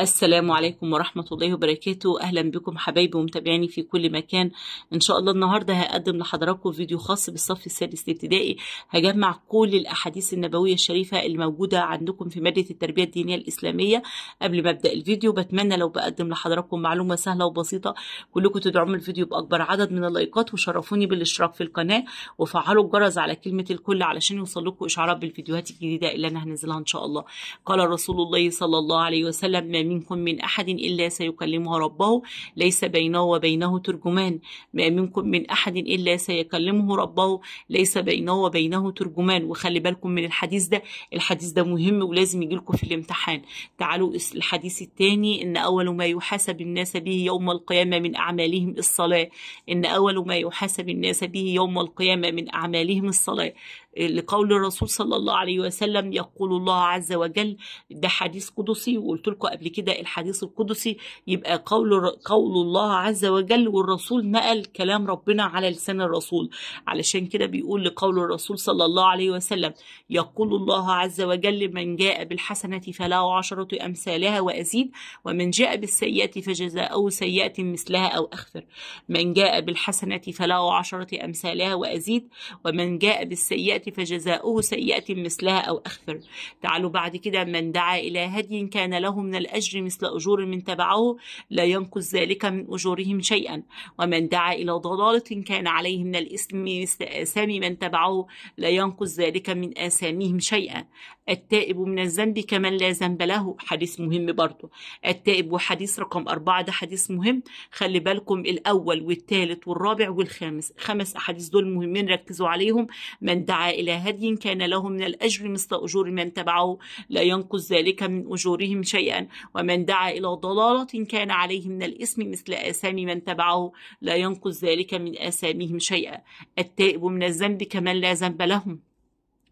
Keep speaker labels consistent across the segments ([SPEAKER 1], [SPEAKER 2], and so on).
[SPEAKER 1] السلام عليكم ورحمة الله وبركاته أهلا بكم حبايبي ومتابعيني في كل مكان إن شاء الله النهاردة هقدم لحضراتكم فيديو خاص بالصف السادس الابتدائي هجمع كل الأحاديث النبوية الشريفة الموجودة عندكم في مادة التربية الدينية الإسلامية قبل ما أبدأ الفيديو بتمنى لو بقدم لحضراتكم معلومة سهلة وبسيطة كلكم تدعموا الفيديو بأكبر عدد من اللايكات وشرفوني بالاشتراك في القناة وفعلوا الجرس على كلمة الكل علشان يوصل لكم إشعارات بالفيديوهات الجديدة اللي أنا هنزلها إن شاء الله قال رسول الله صلى الله عليه وسلم منكم من أحد إلا سيكلمه ربه ليس بينه وبينه ترجمان ما منكم من أحد إلا سيكلمه ربه ليس بينه وبينه ترجمان وخلي بالكم من الحديث ده الحديث ده مهم ولازم يجي لكم في الامتحان تعالوا الحديث الثاني إن أول ما يحاسب الناس به يوم القيامة من أعمالهم الصلاة إن أول ما يحاسب الناس به يوم القيامة من أعمالهم الصلاة لقول الرسول صلى الله عليه وسلم يقول الله عز وجل ده حديث قدسي وقلت لكم قبل كده الحديث القدسي يبقى قول قول الله عز وجل والرسول نقل كلام ربنا على لسان الرسول علشان كده بيقول لقول الرسول صلى الله عليه وسلم يقول الله عز وجل من جاء بالحسنة فله عشرة أمثالها وأزيد ومن جاء بالسيئة فجزاؤه سيئة مثلها أو أخفر من جاء بالحسنة فله عشرة أمثالها وأزيد ومن جاء بالسيئة سيئة فجزاؤه سيئة مثلها أو أخفر تعالوا بعد كده من دعا إلى هدي كان له من الأجر مثل أجور من تبعه لا ينقص ذلك من أجورهم شيئا ومن دعا إلى ضلالة كان عليه من الإثم مثل آثام من تبعه لا ينقص ذلك من آثامهم شيئا التائب من الذنب كمن لا ذنب له حديث مهم برضه التائب وحديث رقم أربعة ده حديث مهم خلي بالكم الأول والثالث والرابع والخامس خمس أحاديث دول مهمين ركزوا عليهم من دعا إلى هدي كان له من الأجر مثل أجور من تبعه لا ينقص ذلك من أجورهم شيئا ومن دعا إلى ضلالة كان عليه من الإثم مثل آثام من تبعه لا ينقص ذلك من آثامهم شيئا التائب من الذنب كمن لا ذنب لهم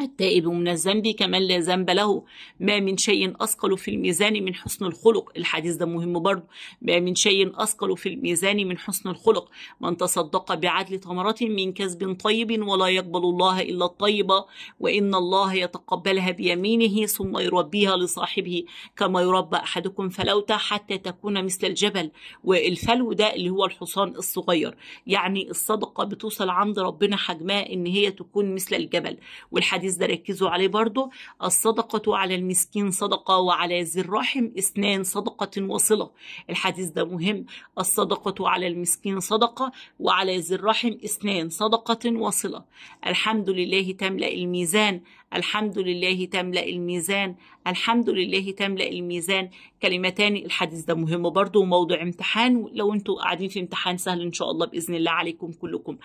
[SPEAKER 1] التائب من الذنب كمن لا ذنب له ما من شيء أثقل في الميزان من حسن الخلق الحديث ده مهم برضه ما من شيء أثقل في الميزان من حسن الخلق من تصدق بعدل ثمرة من كسب طيب ولا يقبل الله إلا الطيبة وإن الله يتقبلها بيمينه ثم يربيها لصاحبه كما يربى أحدكم فلوتا حتى تكون مثل الجبل والفلو ده اللي هو الحصان الصغير يعني الصدقة بتوصل عند ربنا حجمها إن هي تكون مثل الجبل والحديث الحديث ده ركزوا عليه برضو الصدقة على المسكين صدقة وعلى ذي الرحم اثنان صدقة وصلة الحديث ده مهم الصدقة على المسكين صدقة وعلى ذي الرحم اثنان صدقة وصلة الحمد لله تملأ الميزان الحمد لله تملأ الميزان الحمد لله تملأ الميزان كلمتان الحديث ده مهم برضه وموضوع امتحان لو انتوا قاعدين في امتحان سهل ان شاء الله بإذن الله عليكم كلكم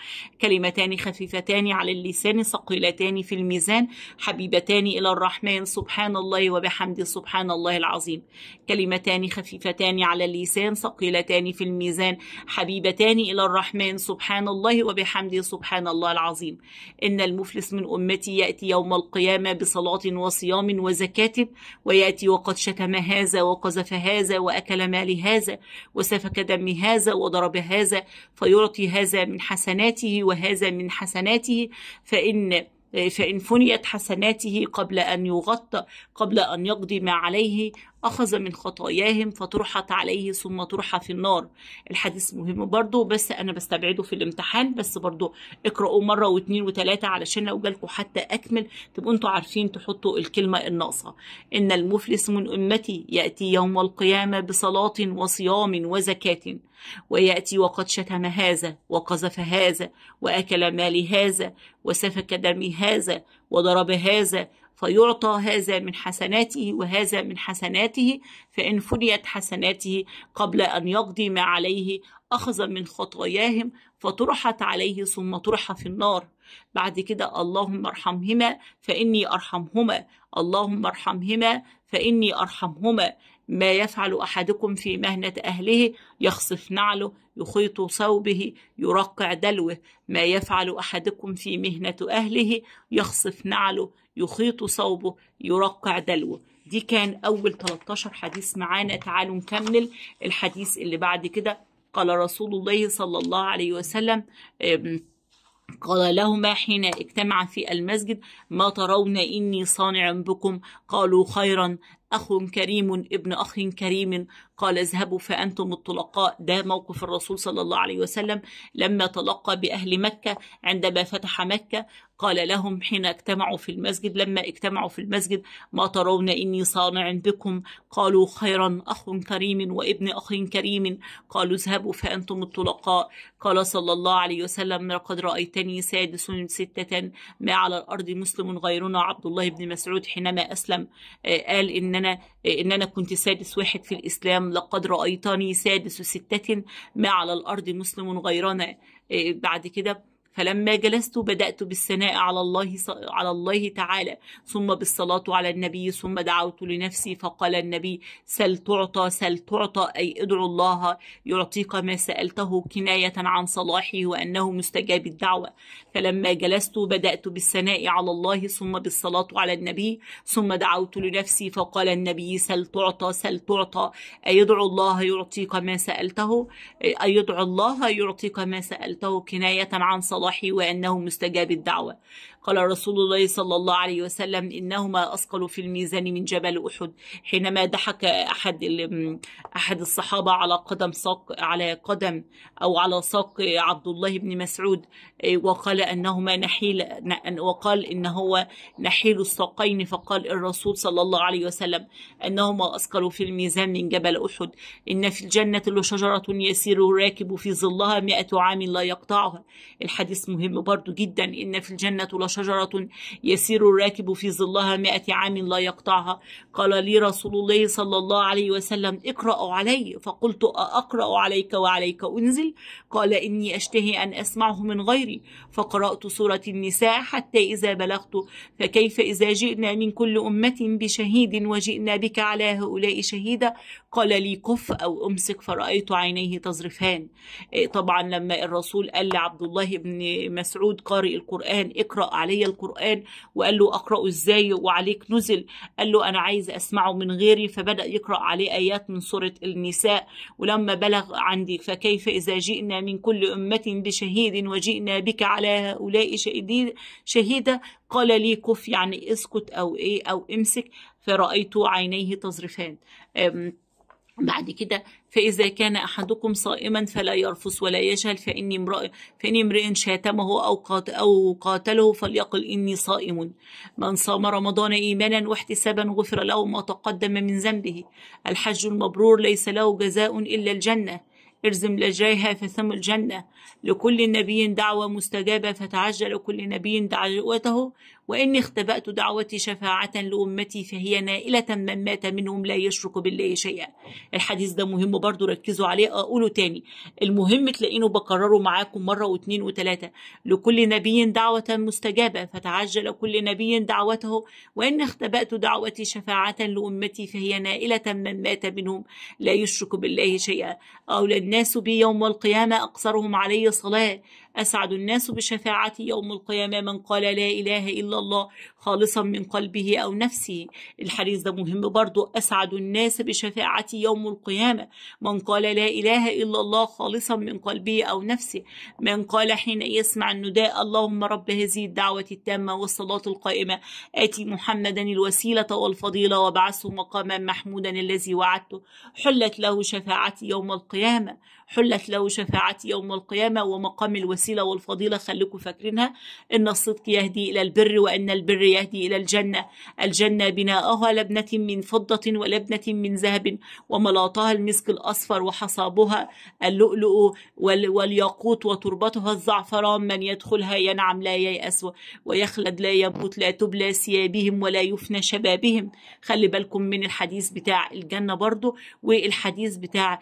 [SPEAKER 1] كلمتان خفيفتان على اللسان ثقيلتان في الميزان حبيبتان إلى الرحمن سبحان الله وبحمده سبحان الله العظيم كلمتان خفيفتان على اللسان ثقيلتان في الميزان حبيبتان إلى الرحمن سبحان الله وبحمده سبحان الله العظيم إن المفلس من أمتي يأتي يوم القيامة القيام بصلاة وصيام وزكاة ويأتي وقد شتم هذا وقذف هذا وأكل مال هذا وسفك دم هذا وضرب هذا فيعطي هذا من حسناته وهذا من حسناته فإن فإن فنيت حسناته قبل أن يغطى قبل أن يقضي ما عليه أخذ من خطاياهم فطرحت عليه ثم طرح في النار الحديث مهم برضو بس أنا بستبعده في الامتحان بس برضو اقرأوا مرة واتنين وتلاتة علشان لو جالكوا حتى أكمل تبقوا انتوا عارفين تحطوا الكلمة الناقصة إن المفلس من أمتي يأتي يوم القيامة بصلاة وصيام وزكاة ويأتي وقد شتم هذا وقذف هذا وأكل مال هذا وسفك دم هذا وضرب هذا فيعطى هذا من حسناته وهذا من حسناته فإن فنيت حسناته قبل أن يقضي ما عليه أخذ من خطاياهم فطرحت عليه ثم طرح في النار بعد كده اللهم ارحمهما فإني أرحمهما اللهم ارحمهما فإني أرحمهما ما يفعل أحدكم في مهنة أهله يخصف نعله يخيط ثوبه يرقع دلوه ما يفعل أحدكم في مهنة أهله يخصف نعله يخيط صوبه يرقع دلوه دي كان أول 13 حديث معانا تعالوا نكمل الحديث اللي بعد كده قال رسول الله صلى الله عليه وسلم قال لهما حين اجتمع في المسجد ما ترون إني صانع بكم قالوا خيرا أخ كريم ابن أخ كريم قال اذهبوا فأنتم الطلقاء ده موقف الرسول صلى الله عليه وسلم لما تلقى بأهل مكة عندما فتح مكة قال لهم حين اجتمعوا في المسجد لما اجتمعوا في المسجد ما ترون إني صانع بكم قالوا خيرا أخ كريم وابن أخ كريم قالوا اذهبوا فأنتم الطلقاء قال صلى الله عليه وسلم لقد رأيتني سادس ستة ما على الأرض مسلم غيرنا عبد الله بن مسعود حينما أسلم آه، قال إن انا ان انا كنت سادس واحد في الاسلام لقد رايتني سادس ستة ما على الارض مسلم غيرنا إيه، بعد كده فلما جلست بدأت بالثناء على الله على الله تعالى ثم بالصلاة على النبي ثم دعوت لنفسي فقال النبي سل تعطى سل تعطى أي ادعو الله يعطيك ما سألته كناية عن صلاحه وأنه مستجاب الدعوة فلما جلست بدأت بالثناء على الله ثم بالصلاة على النبي ثم دعوت لنفسي فقال النبي سل تعطى سل تعطى أي ادعو الله يعطيك ما سألته أي ادعو الله يعطيك ما سألته كناية عن صلاحي الوحي وأنه مستجاب الدعوة قال رسول الله صلى الله عليه وسلم إنهما أثقل في الميزان من جبل أحد حينما دحك أحد أحد الصحابة على قدم ساق على قدم أو على ساق عبد الله بن مسعود وقال أنهما نحيل وقال إن هو نحيل الساقين فقال الرسول صلى الله عليه وسلم أنهما أثقل في الميزان من جبل أحد إن في الجنة لشجرة يسير الراكب في ظلها مئة عام لا يقطعها الحديث مهم برضو جدا إن في الجنة لشجرة شجرة يسير الراكب في ظلها مائة عام لا يقطعها قال لي رسول الله صلى الله عليه وسلم اقرأ علي فقلت أقرأ عليك وعليك أنزل قال إني أشتهي أن أسمعه من غيري فقرأت سورة النساء حتى إذا بلغت فكيف إذا جئنا من كل أمة بشهيد وجئنا بك على هؤلاء شهيدا قال لي كف أو أمسك فرأيت عينيه تظرفان إيه، طبعا لما الرسول قال لعبد الله بن مسعود قارئ القرآن اقرأ علي القرآن وقال له أقرأه إزاي وعليك نزل قال له أنا عايز أسمعه من غيري فبدأ يقرأ عليه آيات من سورة النساء ولما بلغ عندي فكيف إذا جئنا من كل أمة بشهيد وجئنا بك على هؤلاء شهيدا قال لي كف يعني اسكت أو إيه أو امسك فرأيت عينيه تظرفان بعد كده فإذا كان أحدكم صائما فلا يرفص ولا يجهل فإني امرأ فإني امرئ شاتمه أو أو قاتله فليقل إني صائم من صام رمضان إيمانا واحتسابا غفر له ما تقدم من ذنبه الحج المبرور ليس له جزاء إلا الجنة ارزم في فثم الجنة لكل نبي دعوة مستجابة فتعجل كل نبي دعوته وإني اختبأت دعوتي شفاعة لأمتي فهي نائلة من مات منهم لا يشرك بالله شيئا الحديث ده مهم برضو ركزوا عليه أقوله آه، تاني المهم تلاقينه بكرره معاكم مرة واثنين وثلاثة لكل نبي دعوة مستجابة فتعجل كل نبي دعوته وإني اختبأت دعوتي شفاعة لأمتي فهي نائلة من مات منهم لا يشرك بالله شيئا أو لن الناس بي يوم القيامة أقصرهم علي صلاة أسعد الناس بشفاعتي يوم القيامة من قال لا إله إلا الله خالصا من قلبه أو نفسه الحديث ده مهم برضو أسعد الناس بشفاعتي يوم القيامة من قال لا إله إلا الله خالصا من قلبه أو نفسه من قال حين يسمع النداء اللهم رب هذه الدعوة التامة والصلاة القائمة آتي محمدا الوسيلة والفضيلة وبعثه مقاما محمودا الذي وعدته حلت له شفاعتي يوم القيامة حلت له شفاعتي يوم القيامة ومقام الوسيلة والفضيلة خليكم فاكرينها إن الصدق يهدي إلى البر وإن البر يهدي إلى الجنة الجنة بناؤها لبنة من فضة ولبنة من ذهب وملاطها المسك الأصفر وحصابها اللؤلؤ والياقوت وتربتها الزعفران من يدخلها ينعم لا ييأس ويخلد لا يموت لا تبلى ثيابهم ولا يفنى شبابهم خلي بالكم من الحديث بتاع الجنة برضو والحديث بتاع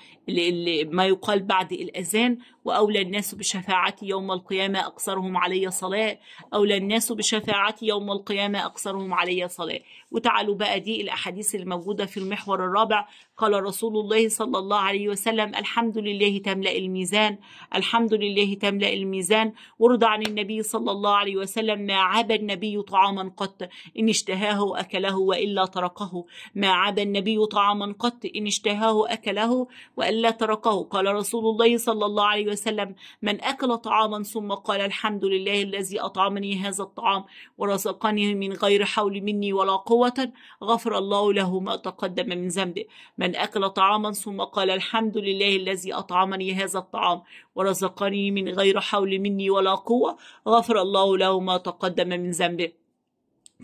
[SPEAKER 1] ما يقال قال بعد الأذان وأولى الناس بشفاعتي يوم القيامة أقصرهم علي صلاة أولى الناس بشفاعتي يوم القيامة أقصرهم علي صلاة وتعالوا بقى دي الأحاديث الموجودة في المحور الرابع قال رسول الله صلى الله عليه وسلم الحمد لله تملأ الميزان الحمد لله تملأ الميزان ورد عن النبي صلى الله عليه وسلم ما عاب النبي طعاما قط إن اشتهاه أكله وإلا تركه ما عاب النبي طعاما قط إن اشتهاه أكله وإلا تركه قال رسول الله صلى الله عليه وسلم من أكل طعاما ثم قال الحمد لله الذي أطعمني هذا الطعام ورزقني من غير حول مني ولا قوة غفر الله له ما تقدم من ذنبه من أكل طعاما ثم قال الحمد لله الذي أطعمني هذا الطعام ورزقني من غير حول مني ولا قوة غفر الله له ما تقدم من ذنبه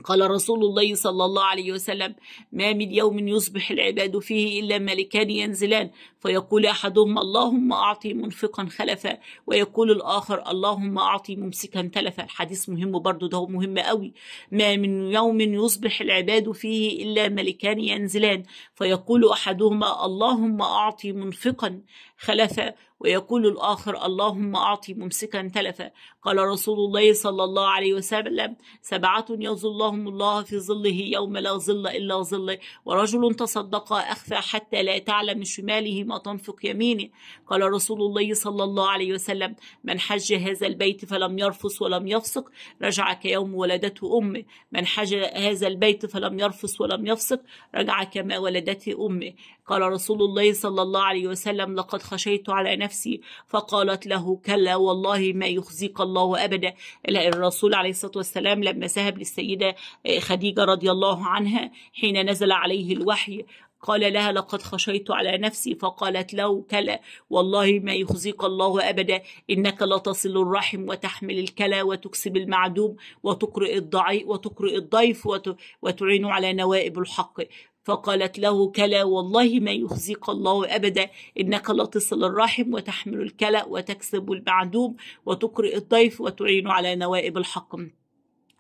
[SPEAKER 1] قال رسول الله صلى الله عليه وسلم ما من يوم يصبح العباد فيه إلا ملكان ينزلان فيقول أحدهما اللهم أعطي منفقا خلفا ويقول الآخر اللهم أعطي ممسكا تلفا الحديث مهم برضو ده مهم قوي ما من يوم يصبح العباد فيه إلا ملكان ينزلان فيقول أحدهما اللهم أعطي منفقا خلفا ويقول الآخر اللهم أعطي ممسكا تلفا قال رسول الله صلى الله عليه وسلم سبعة يظلهم الله في ظله يوم لا ظل إلا ظله ورجل تصدق أخفى حتى لا تعلم شماله ما تنفق يمينه قال رسول الله صلى الله عليه وسلم من حج هذا البيت فلم يرفس ولم يفسق رجع كيوم ولدته أمه من حج هذا البيت فلم يرفس ولم يفسق رجع كما ولدته أمه قال رسول الله صلى الله عليه وسلم لقد خشيت على نفسي فقالت له كلا والله ما يخزيك الله أبدا الرسول عليه الصلاة والسلام لما ذهب للسيدة خديجة رضي الله عنها حين نزل عليه الوحي قال لها لقد خشيت على نفسي فقالت له كلا والله ما يخزيك الله أبدا إنك لتصل الرحم وتحمل الكلا وتكسب المعدوم وتقرئ الضعيف وتقرئ الضيف وتعين على نوائب الحق فقالت له كلا والله ما يخزيك الله أبدا إنك لا تصل الرحم وتحمل الكلا وتكسب المعدوم وتقرئ الضيف وتعين على نوائب الحقم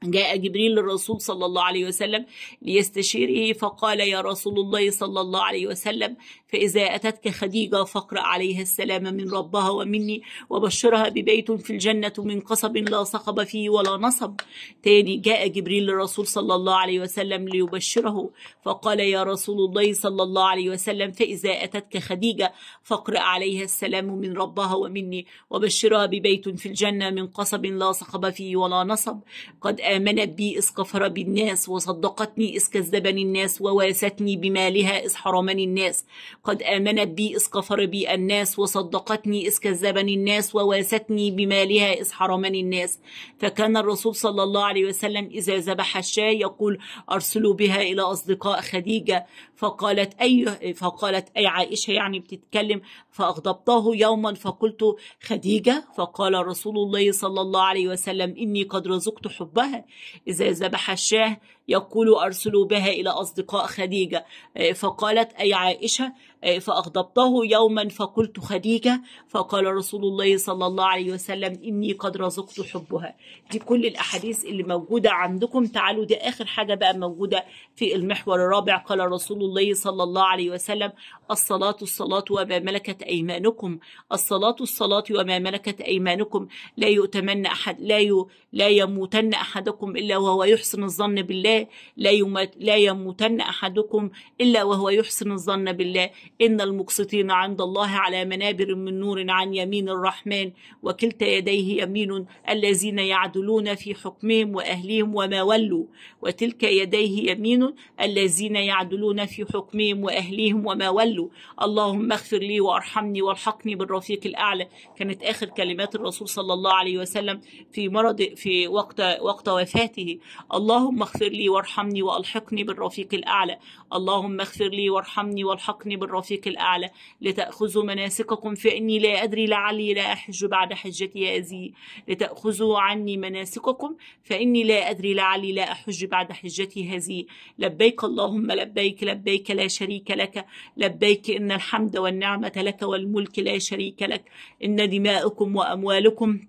[SPEAKER 1] جاء جبريل للرسول صلى الله عليه وسلم ليستشيره فقال يا رسول الله صلى الله عليه وسلم فإذا أتتك خديجة فاقرأ عليها السلام من ربها ومني وبشرها ببيت في الجنة من قصب لا صخب فيه ولا نصب تاني جاء جبريل للرسول صلى الله عليه وسلم ليبشره فقال يا رسول الله صلى الله عليه وسلم فإذا أتتك خديجة فاقرأ عليها السلام من ربها ومني وبشرها ببيت في الجنة من قصب لا صخب فيه ولا نصب قد آمنت بي إذ كفر بالناس وصدقتني إذ كذبني الناس وواستني بمالها إذ حرمني الناس قد آمنت بي إذ كفر بي الناس وصدقتني إذ كذبني الناس وواستني بمالها إذ حرمني الناس فكان الرسول صلى الله عليه وسلم إذا ذبح الشاة يقول أرسلوا بها إلى أصدقاء خديجة فقالت أي فقالت أي عائشة يعني بتتكلم فأغضبته يوما فقلت خديجة فقال رسول الله صلى الله عليه وسلم إني قد رزقت حبها إذا ذبح الشاه يقول أرسلوا بها إلى أصدقاء خديجة آه، فقالت أي عائشة آه، فأغضبته يوما فقلت خديجة فقال رسول الله صلى الله عليه وسلم إني قد رزقت حبها دي كل الأحاديث اللي موجودة عندكم تعالوا دي آخر حاجة بقى موجودة في المحور الرابع قال رسول الله صلى الله عليه وسلم الصلاة الصلاة وما ملكت أيمانكم الصلاة الصلاة وما ملكت أيمانكم لا يؤتمن أحد لا ي... لا يموتن أحدكم إلا وهو يحسن الظن بالله لا, يمت لا يموتن أحدكم إلا وهو يحسن الظن بالله إن المقسطين عند الله على منابر من نور عن يمين الرحمن وكلتا يديه يمين الذين يعدلون في حكمهم وأهلهم وما ولوا وتلك يديه يمين الذين يعدلون في حكمهم وأهليهم وما ولوا اللهم اغفر لي وارحمني والحقني بالرفيق الأعلى كانت آخر كلمات الرسول صلى الله عليه وسلم في مرض في وقت وقت وفاته اللهم اغفر لي لي وارحمني والحقني بالرفيق الاعلى اللهم اغفر لي وارحمني والحقني بالرفيق الاعلى لتاخذوا مناسككم فاني لا ادري لعلي لا احج بعد حجتي هذه لتاخذوا عني مناسككم فاني لا ادري لعلي لا احج بعد حجتي هذه لبيك اللهم لبيك لبيك لا شريك لك لبيك ان الحمد والنعمه لك والملك لا شريك لك ان دماءكم واموالكم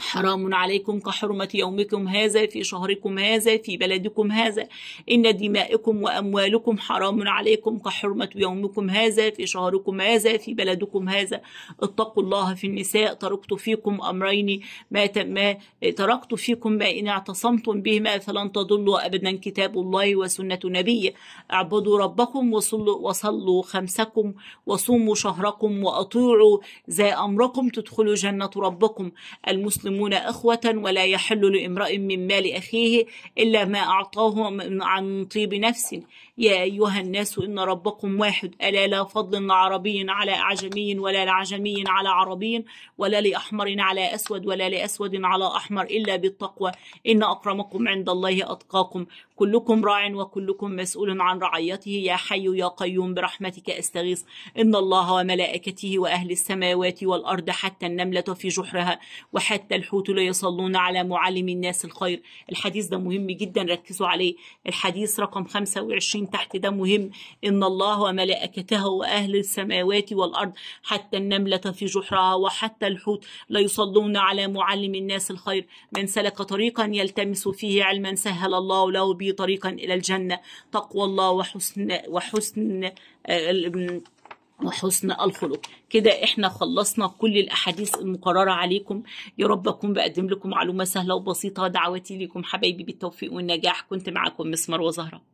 [SPEAKER 1] حرام عليكم كحرمة يومكم هذا في شهركم هذا في بلدكم هذا إن دماءكم وأموالكم حرام عليكم كحرمة يومكم هذا في شهركم هذا في بلدكم هذا اتقوا الله في النساء تركت فيكم أمرين ما, ما تركت فيكم ما إن اعتصمتم بهما فلن تضلوا أبدا كتاب الله وسنة نبيه اعبدوا ربكم وصلوا, وصلوا خمسكم وصوموا شهركم وأطيعوا ذا أمركم تدخلوا جنة ربكم المسلم المسلمون إخوة ولا يحل لامرأ من مال أخيه إلا ما أعطاه عن طيب نفس يا أيها الناس إن ربكم واحد ألا لا فضل لعربي على أعجمي ولا لعجمي على عربي ولا لأحمر على أسود ولا لأسود على أحمر إلا بالتقوى إن أكرمكم عند الله أتقاكم كلكم راع وكلكم مسؤول عن رعيته يا حي يا قيوم برحمتك أستغيث إن الله وملائكته وأهل السماوات والأرض حتى النملة في جحرها وحتى الحوت لا يصلون على معلم الناس الخير الحديث ده مهم جدا ركزوا عليه الحديث رقم 25 عايشين تحت ده مهم إن الله وملائكته وأهل السماوات والأرض حتى النملة في جحرها وحتى الحوت لا يصلون على معلم الناس الخير من سلك طريقا يلتمس فيه علما سهل الله له به طريقا إلى الجنة تقوى الله وحسن وحسن وحسن الخلق كده احنا خلصنا كل الاحاديث المقرره عليكم يا رب اكون بقدم لكم معلومه سهله وبسيطه دعوتي لكم حبايبي بالتوفيق والنجاح كنت معاكم مسمار وزهره